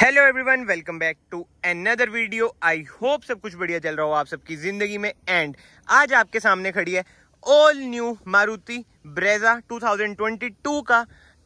hello everyone welcome back to another video I hope सब कुछ बढ़िया चल रहा हो आप सबकी जिंदगी में एंड आज आपके सामने खड़ी है ऑल न्यू मारुति ब्रेजा 2022 का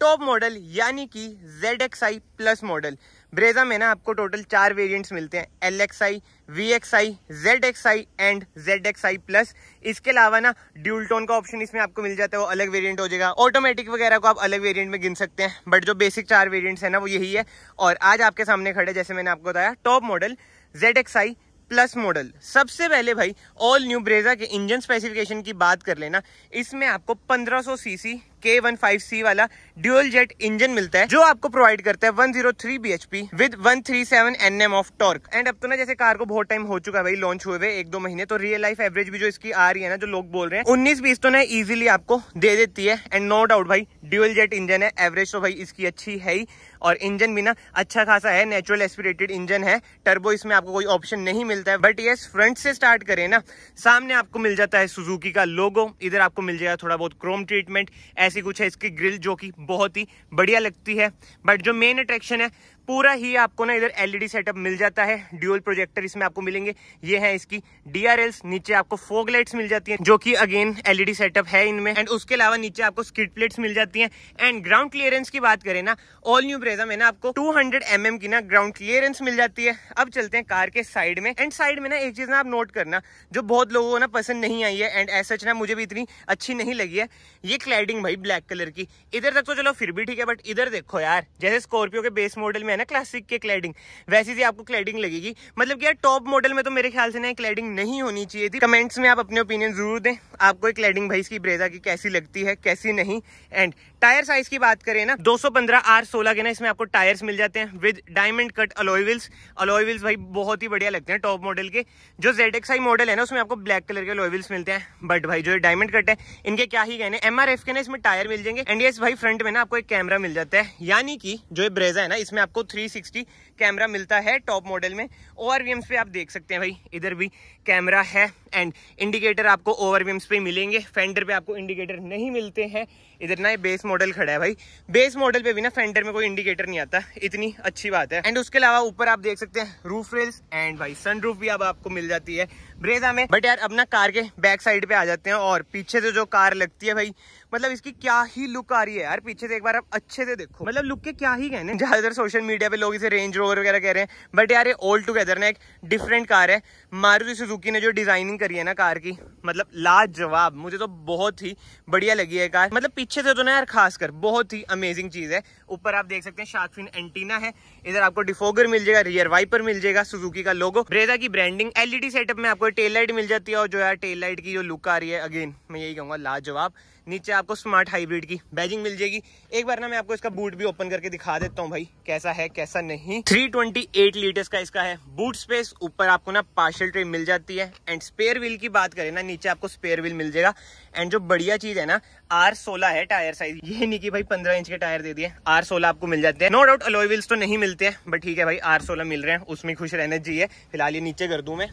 टॉप मॉडल यानी कि Z X I plus model Brezza में ना आपको टोटल चार वेरिएंट्स मिलते हैं L X I V X I Z X I and Z X I plus इसके अलावा ना ड्यूल टोन का ऑप्शन इसमें आपको मिल जाता है वो अलग वेरिएंट हो जाएगा ऑटोमेटिक वगैरह को आप अलग वेरिएंट में गिन सकते हैं बट जो बेसिक चार वेरियंट्स है ना वो यही है और आज आपके सामने खड़े जैसे मैंने आपको बताया top model Z X I plus model सबसे पहले भाई ऑल न्यू ब्रेजा के इंजन स्पेसिफिकेशन की बात कर लेना इसमें आपको 1500 सीसी के वन फाइव सी वाला ड्यूल जेट इंजन मिलता है जो आपको प्रोवाइड करता है one zero three B H P with one three seven N M of torque and अब तो ना जैसे कार को बहुत टाइम हो चुका है भाई लॉन्च हुए हुए एक दो महीने तो रियल लाइफ एवरेज भी जो इसकी आ रही है ना जो लोग बोल रहे हैं उन्नीस बीस तो ना इजिली आपको दे देती है एंड नो डाउट भाई ड्यूल जेट इंजन है एवरेज तो भाई इसकी अच्छी है ही और इंजन भी ना अच्छा खासा है नेचुरल एस्पिरेटेड इंजन है टर्बो इसमें आपको कोई ऑप्शन नहीं मिलता है बट येस फ्रंट से स्टार्ट करें ना सामने आपको मिल जाता है सुजुकी का लोगो इधर आपको मिल जाएगा थोड़ा बहुत क्रोम ट्रीटमेंट एस ऐसी कुछ है इसकी ग्रिल जो कि बहुत ही बढ़िया लगती है बट जो मेन अट्रैक्शन है पूरा ही आपको ना इधर एलईडी सेटअप e मिल जाता है ड्यूअल प्रोजेक्टर इसमें आपको मिलेंगे ये है इसकी डीआरएल्स नीचे आपको फोग लाइट्स मिल जाती हैं जो कि अगेन एलईडी सेटअप है इनमें एंड उसके अलावा नीचे आपको स्किट प्लेट्स मिल जाती हैं एंड ग्राउंड क्लियरेंस की बात करें ना ऑल न्यू ब्रेजा में ना आपको टू हंड्रेड mm की ना ग्राउंड क्लियरेंस मिल जाती है अब चलते हैं कार के साइड में एंड साइड में ना एक चीज ना आप नोट करना जो बहुत लोगों को ना पसंद नहीं आई है एंड ऐसा ना मुझे भी इतनी अच्छी नहीं लगी है ये क्लाइडिंग भाई ब्लैक कलर की इधर तक तो चलो फिर भी ठीक है बट इधर देखो यार जैसे स्कॉर्पियो के बेस मॉडल में है ना क्लासिक के क्लैडिंग वैसी से आपको क्लैडिंग लगेगी मतलब कि यार टॉप मॉडल में तो मेरे ख्याल से ना क्लैडिंग नहीं होनी चाहिए थी कमेंट्स में आप अपने ओपिनियन जरूर दें आपको एक क्लैडिंग भाई इसकी ब्रेजा की कैसी लगती है कैसी नहीं एंड टायर साइज की बात करें ना 215 आर 16 के ना इसमें आपको टायर्स मिल जाते हैं with diamond cut alloy wheels भाई बहुत ही बढ़िया लगते हैं टॉप मॉडल के जो जेड मॉडल है ना उसमें आपको ब्लैक कलर के अलॉय मिलते हैं बट भाई जो डायमंड कट है इनके क्या ही कहने एम के ना इसमें टायर मिल जाएंगे एंड यस भाई फ्रंट में ना आपको एक कैमरा मिल जाता है यानी कि जो ब्रेजा है ना इसमें आपको 360 कैमरा मिलता है टॉप मॉडल में ओवर पे आप देख सकते हैं भाई इधर भी कैमरा है एंड इंडिकेटर आपको ओवर पे मिलेंगे फेंडर पे आपको इंडिकेटर नहीं मिलते हैं इधर ना बेस मॉडल खड़ा है भाई बेस मॉडल पे भी ना फेंडर में कोई इंडिकेटर नहीं आता इतनी अच्छी बात है एंड उसके अलावा ऊपर आप देख सकते हैं रूफ रेल्स एंड भाई सन रूफ भी अब आपको मिल जाती है ब्रेजा में बट यार अपना कार के बैक साइड पे आ जाते हैं और पीछे से जो कार लगती है भाई मतलब इसकी क्या ही लुक आ रही है यार पीछे से एक बार आप अच्छे से देखो मतलब लुक के क्या ही कहने ज्यादातर सोशल मीडिया पे लोग इसे रेंज रोवर वगैरह कह रहे हैं बट यार ये ऑल टुगेदर ना एक डिफरेंट कार है मारुति सुजुकी ने जो डिजाइनिंग करी है ना कार की मतलब लाजवाब मुझे तो बहुत ही बढ़िया लगी है कार मतलब पीछे से तो ना यार खासकर बहुत ही अमेजिंग चीज़ है ऊपर आप देख सकते हैं शार्कफिन एंटीना है इधर आपको डिफोगर मिल जाएगा रियर वाइपर मिल जाएगा सुजुकी का लोगो ब्रेजा की ब्रांडिंग एलईडी सेटअप में आपको टेल लाइट मिल जाती है और जो यार टेल लाइट की जो लुक आ रही है अगेन मैं यही कहूंगा लाजवाब नीचे आपको स्मार्ट हाइब्रिड की बैजिंग मिल जाएगी एक बार ना मैं आपको इसका बूट भी ओपन करके दिखा देता हूँ भाई कैसा है कैसा नहीं 328 लीटर्स का इसका है बूट स्पेस ऊपर आपको ना पार्शल ट्रे मिल जाती है एंड स्पेयर व्हील की बात करें ना नीचे आपको स्पेयर व्हील मिल जाएगा एंड जो बढ़िया चीज है ना आर सोलह है टायर साइज ये नहीं की भाई पंद्रह इंच के टायर दे दिए आर सोलह आपको मिल जाते हैं नो डाउट अलोई व्हील्स तो नहीं मिलते हैं बट ठीक है भाई आर सोलह मिल रहे हैं उसमें खुश रहने चाहिए फिलहाल ये नीचे कर दू मैं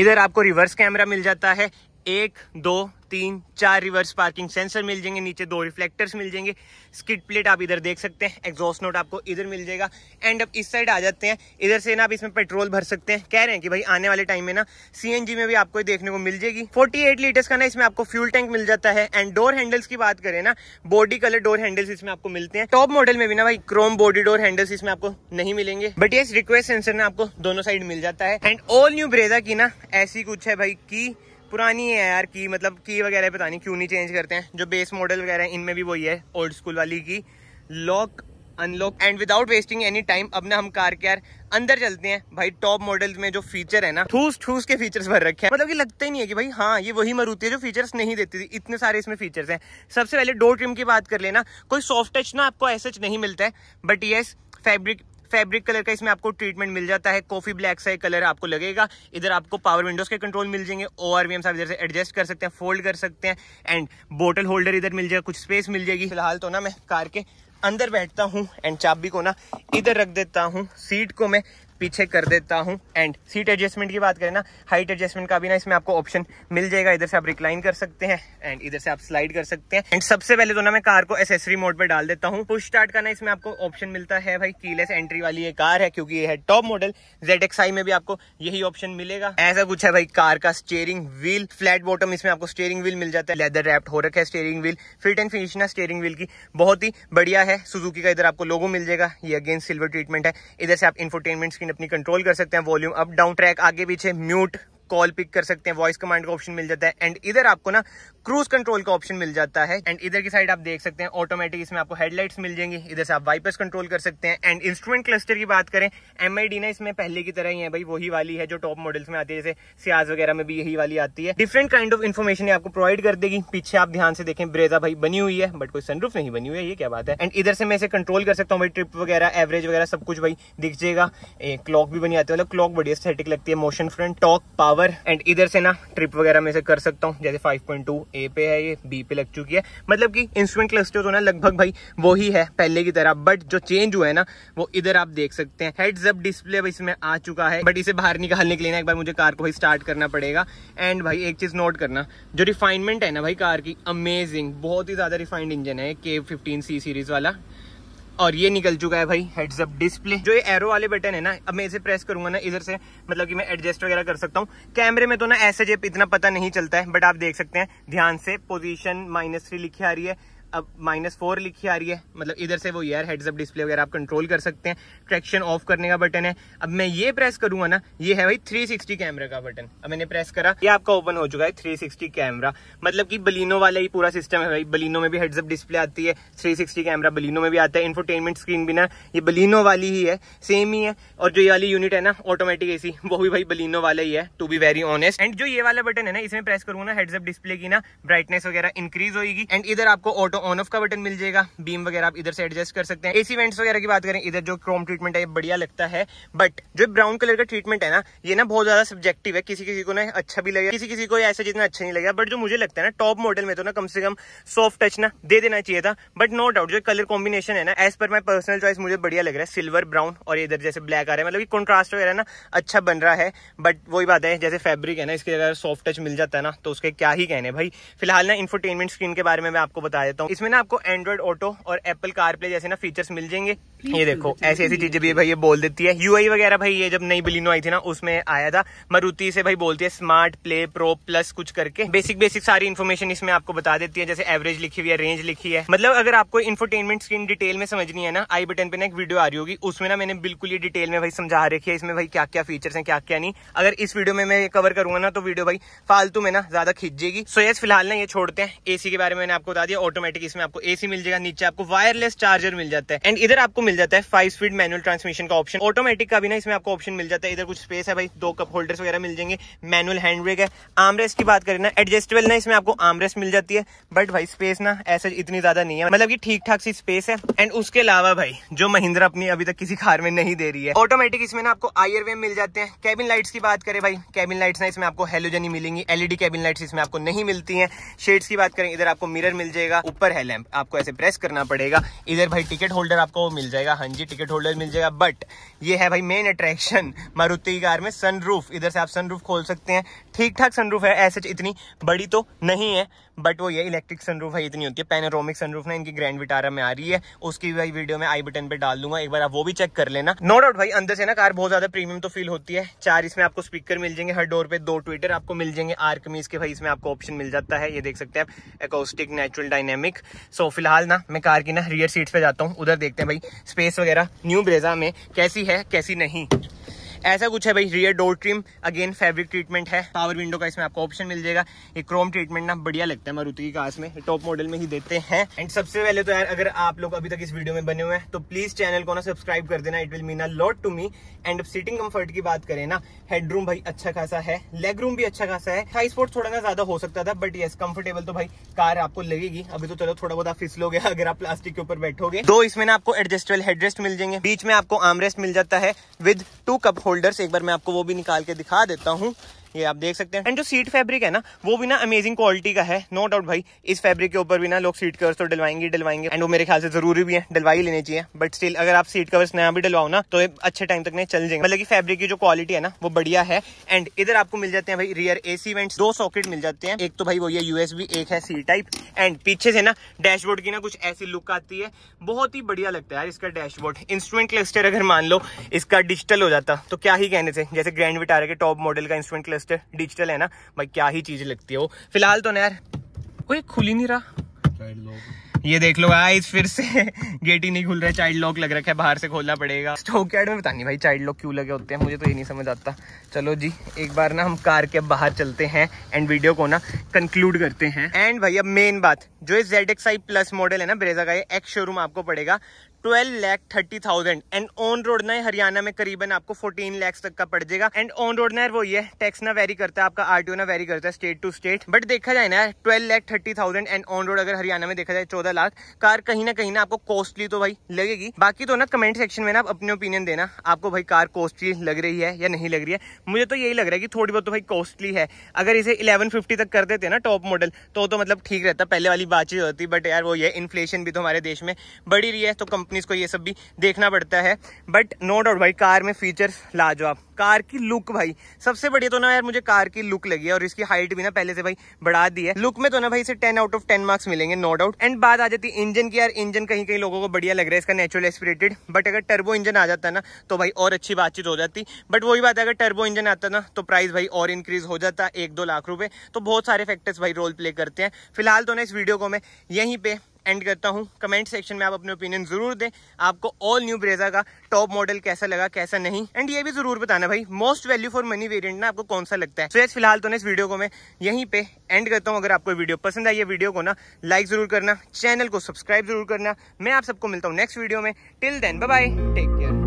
इधर आपको रिवर्स कैमरा मिल जाता है एक दो तीन चार रिवर्स पार्किंग सेंसर मिल जाएंगे नीचे दो रिफ्लेक्टर्स मिल जाएंगे स्किड प्लेट आप इधर देख सकते हैं एग्जॉस्ट नोट आपको इधर मिल जाएगा एंड अब इस साइड आ जाते हैं इधर से ना आप इसमें पेट्रोल भर सकते हैं कह रहे हैं कि भाई आने वाले टाइम में ना सीएनजी में भी आपको देखने को मिल जाएगी 48 लीटर्स का ना इसमें आपको फ्यूल टैंक मिल जाता है एंड डोर हैंडल्स की बात करें ना बॉडी कलर डोर हैंडल्स इसमें आपको मिलते हैं टॉप मॉडल में भी ना भाई क्रोम बॉडी डोर हैंडल्स इसमें आपको नहीं मिलेंगे बट ये रिक्वेस्ट सेंसर ना आपको दोनों साइड मिल जाता है एंड ऑल न्यू ब्रेजा की ना ऐसी कुछ है भाई की पुरानी है यार की मतलब की वगैरह पता नहीं क्यों नहीं चेंज करते हैं जो बेस मॉडल वगैरह है इनमें भी वही है ओल्ड स्कूल वाली key lock unlock and without wasting any time अब ना हम कार के यार अंदर चलते हैं भाई टॉप मॉडल्स में जो फीचर है ना ठूस ठूस के फीचर्स भर रखे हैं मतलब कि लगता ही नहीं है कि भाई हाँ ये वही मरूती है जो फीचर्स नहीं देती थी इतने सारे इसमें फीचर्स हैं सबसे पहले डोर ट्रिम की बात कर लेना कोई सॉफ्ट टच ना आपको ऐसा नहीं मिलता है but yes fabric fabric colour का इसमें आपको ट्रीटमेंट मिल जाता है कॉफी ब्लैक सा कलर आपको लगेगा इधर आपको पावर विंडोज के कंट्रोल मिल जाएंगे ओ आर वी एम आप इधर से एडजस्ट कर सकते हैं फोल्ड कर सकते हैं एंड बोटल होल्डर इधर मिल जाएगा कुछ स्पेस मिल जाएगी फिलहाल तो ना मैं कार के अंदर बैठता हूँ एंड चाबी को ना इधर रख देता हूँ सीट को मैं पीछे कर देता हूँ एंड सीट एडजस्टमेंट की बात करें ना हाइट एडजस्टमेंट का भी ना इसमें आपको ऑप्शन मिल जाएगा इधर से आप रिक्लाइन कर सकते हैं एंड इधर से आप स्लाइड कर सकते हैं एंड सबसे पहले तो ना मैं कार को एसेसरी मोड पर डाल देता हूँ पुश स्टार्ट का ना इसमें आपको ऑप्शन मिलता है भाई कीलेस एंट्री वाली ये कार है क्योंकि ये है टॉप मॉडल जेड में भी आपको यही ऑप्शन मिलेगा ऐसा कुछ है भाई कार का स्टेयरिंग व्हील फ्लैट बॉटम इसमें आपको स्टेयरिंग व्हील मिल जाता है लेदर रैप्ट हो रखा है steering wheel fit and finish ना स्टेयरिंग व्हील की बहुत ही बढ़िया है सुजुकी का इधर आपको लोगो मिल जाएगा ये अगेन सिल्वर ट्रीटमेंट है इधर से आप इंफोटेनमेंट स्क्रीन अपनी कंट्रोल कर सकते हैं वॉल्यूम अप डाउन ट्रैक आगे पीछे म्यूट कॉल पिक कर सकते हैं वॉइस कमांड का ऑप्शन मिल जाता है एंड इधर आपको ना क्रूज कंट्रोल का ऑप्शन मिल जाता है एंड इधर की साइड आप देख सकते हैं ऑटोमेटिक इसमें आपको हेडलाइट्स मिल जाएंगी इधर से आप वाइपर्स कंट्रोल कर सकते हैं एंड इंस्ट्रूमेंट क्लस्टर की बात करें एम आई डी ना इसमें पहले की तरह ही है भाई वही वाली है जो टॉप मॉडल्स में आती है जैसे सियाज वगैरह में भी यही वाली आती है डिफरेंट काइंड ऑफ इन्फॉर्मेशन आपको प्रोवाइड कर देगी पीछे आप ध्यान से देखें ब्रेजा भाई बनी हुई है बट कोई सनरूफ नहीं बनी हुई है ये क्या बात है एंड इधर से मैं इसे कंट्रोल कर सकता हूँ भाई ट्रिप वगैरह एवरेज वगैरह सब कुछ भाई दिख जाएगा क्लॉक भी बनी आती है मतलब क्लॉक बड़ी स्थेटिक लगती है motion front talk power power and इधर से ना ट्रिप वगैरह में से कर सकता हूँ जैसे 5.2 ए पे है ये बी पे लग चुकी है मतलब कि इंस्ट्रूमेंट क्लस्टर होना लगभग भाई वही है पहले की तरह बट जो चेंज हुआ है ना वो इधर आप देख सकते हैं हेड्स अप डिस्प्ले इसमें आ चुका है बट इसे बाहर निकालने के लिए ना एक बार मुझे कार को भाई स्टार्ट करना पड़ेगा एंड भाई एक चीज़ नोट करना जो रिफाइनमेंट है ना भाई कार की अमेजिंग बहुत ही ज़्यादा रिफाइंड इंजन है के फिफ्टीन सी सीरीज़ वाला और ये निकल चुका है भाई हेड्स अप डिस्प्ले जो ये एरो वाले बटन है ना अब मैं इसे प्रेस करूंगा ना इधर से मतलब कि मैं एडजस्ट वगैरह कर सकता हूँ कैमरे में तो ना ऐसे जेप इतना पता नहीं चलता है बट आप देख सकते हैं ध्यान से पोजीशन माइनस थ्री लिखी आ रही है अब माइनस फोर लिखी आ रही है मतलब इधर से वो ईयर हेड्सअप डिस्प्ले वगैरह आप कंट्रोल कर सकते हैं ट्रैक्शन ऑफ करने का बटन है अब मैं ये प्रेस करूंगा ना ये है भाई 360 कैमरा का बटन अब मैंने प्रेस करा ये आपका ओपन हो चुका है 360 कैमरा मतलब कि बलिनो वाला ही पूरा सिस्टम है भाई बलिनो में भी हेड्सअप डिस्प्ले आती है थ्री कैमरा बलिनो में भी आता है इन्फोटेनमेंट स्क्रीन भी ना ये बलिनो वाली ही है सेम ही है और जो ये वाली यूनिट है ना ऑटोमेटिक एसी वो भी भाई बलिनो वाला ही है to be very honest and जो ये वाला बटन है ना इसमें प्रेस करूंगा ना हेड्सअप डिस्प्ले की ना ब्राइटनेस वगैरह इंक्रीज होगी एंड इधर आपको ऑटो ऑन तो ऑफ का बटन मिल जाएगा बीम वगैरह आप इधर से एडजस्ट कर सकते हैं एसी वेंट्स वगैरह की बात करें इधर जो क्रोम ट्रीटमेंट है बढ़िया लगता है बट जो ब्राउन कलर का ट्रीटमेंट है ना ये ना बहुत ज्यादा सब्जेक्टिव है किसी किसी को ना अच्छा भी लगे किसी किसी को ऐसा जितना अच्छा नहीं लगेगा बट जो मुझे लगता है ना टॉप मॉडल में तो ना कम से कम सॉफ्ट टच ना दे देना चाहिए था बट नो डाउट जो कलर कॉम्बिनेशन है ना as per my personal choice मुझे बढ़िया लग रहा है सिल्वर ब्राउन और इधर जैसे ब्लैक आ रहा है मतलब कॉन्ट्रास्ट वगैरह ना अच्छा बन रहा है बट वही बात है जैसे फैब्रिक है ना इसके अगर सॉफ्ट टच मिल जाता है ना तो उसके क्या ही कहने भाई फिलहाल ना इन्फोटेनमेंट स्क्रीन के बारे में मैं आपको बता देता हूँ हूँ इसमें ना आपको एंड्रॉइड ऑटो और एप्पल कार प्ले जैसे ना फीचर्स मिल जाएंगे ये देखो ऐसी ऐसी चीजें भी भाई ये बोल देती है यू वगैरह भाई ये जब नई बिलिनो आई थी ना उसमें आया था मरुति से भाई बोलती है स्मार्ट प्ले प्रो प्लस कुछ करके बेसिक बेसिक सारी इन्फॉर्मेशन इसमें आपको बता देती है जैसे एवरेज लिखी हुई है रेंज लिखी है मतलब अगर आपको इन्फोटेनमेंट स्क्रीन डिटेल में समझनी है ना आई बटन पे ना एक वीडियो आ रही होगी उसमें ना मैंने बिल्कुल ये डिटेल में भाई समझा रखी है इसमें भाई क्या क्या फीचर्स है क्या क्या नहीं अगर इस वीडियो में मैं कवर करूंगा ना तो वीडियो भाई फालतू में ना ज्यादा खींचेगी सो यस फिलहाल ना ये छोड़ते हैं एसी के बारे में मैंने आपको बता दिया ऑटोमेटिक ऑटोमेटिक इसमें आपको एसी मिल जाएगा नीचे आपको वायरलेस चार्जर मिल जाता है एंड इधर आपको मिल जाता है फाइव स्पीड मैनुअल ट्रांसमिशन का ऑप्शन ऑटोमेटिक का भी ना इसमें आपको ऑप्शन मिल जाता है इधर कुछ स्पेस है भाई दो कप होल्डर्स वगैरह मिल जाएंगे मैनुअल हैंड ब्रेक है आमरेस की बात करें ना एडजस्टेबल ना इसमें आपको आमरेस मिल जाती है बट भाई स्पेस ना ऐसा इतनी ज्यादा नहीं है मतलब की ठीक ठाक सी स्पेस है एंड उसके अलावा भाई जो महिंद्रा अपनी अभी तक किसी कार में नहीं दे रही है ऑटोमेटिक इसमें ना आपको आयर वे मिल जाते हैं कैबिन लाइट्स की बात करें भाई कैबिन लाइट्स ना इसमें आपको हेलोजनी मिलेंगी एलईडी कैबिन लाइट्स इसमें आपको नहीं मिलती है शेड्स की बात करें इधर आपको मिरर मिल जाएगा ऊपर ऊपर है लैंप आपको ऐसे प्रेस करना पड़ेगा इधर भाई टिकट होल्डर आपको वो मिल जाएगा हाँ जी टिकट होल्डर मिल जाएगा बट ये है भाई मेन अट्रैक्शन मारुति कार में सनरूफ इधर से आप सनरूफ खोल सकते हैं ठीक ठाक सनरूफ है ऐसे इतनी बड़ी तो नहीं है बट वो ये इलेक्ट्रिक सनरूफ है इतनी होती है पेनारोमिक सनरूफ ना इनकी ग्रैंड विटारा में आ रही है उसकी भाई वीडियो में आई बटन पे डाल दूंगा एक बार आप वो भी चेक कर लेना नो डाउट भाई अंदर से ना कार बहुत ज्यादा प्रीमियम तो फील होती है चार इसमें आपको स्पीकर मिल जाएंगे हर डोर पे दो ट्विटर आपको मिल जाएंगे आर कमीज के भाई इसमें आपको ऑप्शन मिल जाता है ये देख सकते हैं आप एकोस्टिक नेचुरल डायनेमिक सो फिलहाल ना मैं कार की ना रियर सीट पे जाता हूँ उधर देखते हैं भाई स्पेस वगैरह न्यू ब्रेजा में कैसी है कैसी नहीं ऐसा कुछ है भाई rear door trim again fabric treatment है पावर विंडो का इसमें आपको ऑप्शन मिल जाएगा ये क्रोम ट्रीटमेंट ना बढ़िया लगता है मारुति की कार्स में टॉप मॉडल में ही देते हैं एंड सबसे पहले तो यार अगर आप लोग अभी तक इस वीडियो में बने हुए हैं तो प्लीज चैनल को ना सब्सक्राइब कर देना it will mean a lot to me and seating comfort की बात करें ना हेडरूम भाई अच्छा खासा है लेग रूम भी अच्छा खासा है हाई स्पोर्ट थोड़ा ना ज्यादा हो सकता था बट येस कंफर्टेबल तो भाई कार आपको लगेगी अभी तो चलो थोड़ा बहुत आप फिसलोगे अगर आप प्लास्टिक के ऊपर बैठोगे तो इसमें ना आपको एडजस्टेबल हेडरेस्ट मिल जाएंगे बीच में आपको आमरेस्ट मिल जाता है विद टू कप फोल्डर्स एक बार मैं आपको वो भी निकाल के दिखा देता हूँ ये आप देख सकते हैं एंड जो सीट फैब्रिक है ना वो भी ना अमेजिंग क्वालिटी का है नो no डाउट भाई इस फैब्रिक के ऊपर भी ना लोग सीट कवर्स तो डलवाएंगे डलवाएंगे एंड वो मेरे ख्याल से जरूरी भी है डलवाई लेने चाहिए बट स्टिल अगर आप सीट कवर्स नया भी डलवाओ ना तो अच्छे टाइम तक नहीं चल जाएंगे मतलब की फैब्रिक की जो क्वालिटी है ना वो बढ़िया है एंड इधर आपको मिल जाते हैं भाई रियर एसी वेंट्स दो सॉकेट मिल जाते हैं एक तो भाई वो ये यूएसबी एक है सी टाइप एंड पीछे से ना डैशबोर्ड की ना कुछ ऐसी लुक आती है बहुत ही बढ़िया लगता है यार इसका डैशबोर्ड इंस्ट्रूमेंट क्लस्टर अगर मान लो इसका डिजिटल हो जाता तो क्या ही कहने से जैसे ग्रैंड विटारा के टॉप मॉडल का इंस्ट्रूमेंट बेस्ट डिजिटल है ना भाई क्या ही चीज़ लगती है वो फिलहाल तो नैर कोई खुल ही नहीं रहा ये देख लो आई फिर से गेट ही नहीं खुल रहा है चाइल्ड लॉक लग रखा है बाहर से खोलना पड़ेगा स्टोक यार्ड में पता नहीं भाई चाइल्ड लॉक क्यों लगे होते हैं मुझे तो ये नहीं समझ आता चलो जी एक बार ना हम कार के बाहर चलते हैं एंड वीडियो को ना कंक्लूड करते हैं एंड भाई अब मेन बात जो इस जेड प्लस मॉडल है ना ब्रेजा का ये एक्स शोरूम आपको पड़ेगा twelve lakh thirty thousand and on road ना हरियाणा में करीबन आपको फोर्टीन लैक्स तक का पड़ जाएगा एंड ऑन रोड ना वो ये टैक्स ना वेरी करता है आपका आरटीओ ना वेरी करता है स्टेट टू स्टेट बट देखा जाए ना twelve lakh thirty thousand and on road अगर हरियाणा में देखा जाए चौदह लाख कार कहीं ना कहीं ना आपको कॉस्टली तो भाई लगेगी बाकी तो ना कमेंट सेक्शन में ना आप अपने ओपिनियन देना आपको भाई कार कॉस्टली लग रही है या नहीं लग रही है मुझे तो यही लग रहा है कि थोड़ी बहुत तो भाई कॉस्टली है अगर इसे इलेवन फिफ्टी तक कर देते ना टॉप मॉडल तो, तो मतलब ठीक रहता पहले वाली बातचीत होती बट यार वो ये इन्फ्लेशन भी तो हमारे देश में बढ़ी रही है तो कंपनीज को ये सब भी देखना पड़ता है बट नो डाउट भाई कार में फीचर्स आप कार की लुक भाई सबसे बढ़िया तो ना यार मुझे कार की लुक लगी है और इसकी हाइट भी ना पहले से भाई बढ़ा दी है लुक में तो ना भाई इसे ten out of ten marks मिलेंगे नो डाउट एंड बात आ जाती है इंजन की यार इंजन कहीं कहीं लोगों को बढ़िया लग रहा है इसका नेचुरल एक्सपीरेटेड बट अगर टर्बो इंजन आ जाता ना तो भाई और अच्छी बातचीत हो जाती बट वही बात है अगर टर्बो इंजन आता ना तो प्राइस भाई और इंक्रीज हो जाता एक दो लाख रुपए तो बहुत सारे फैक्टर्स भाई रोल प्ले करते हैं फिलहाल तो ना इस वीडियो को मैं यहीं पे एंड करता हूँ कमेंट सेक्शन में आप अपने ओपिनियन जरूर दें आपको ऑल न्यू ब्रेजा का टॉप मॉडल कैसा लगा कैसा नहीं एंड ये भी जरूर बताना भाई most value for money variant ना आपको कौन सा लगता है तो so, फिलहाल तो ना इस वीडियो को मैं यहीं पे एंड करता हूँ अगर आपको वीडियो पसंद आई है वीडियो को ना लाइक जरूर करना चैनल को सब्सक्राइब जरूर करना मैं आप सबको मिलता हूँ नेक्स्ट वीडियो में till then bye take care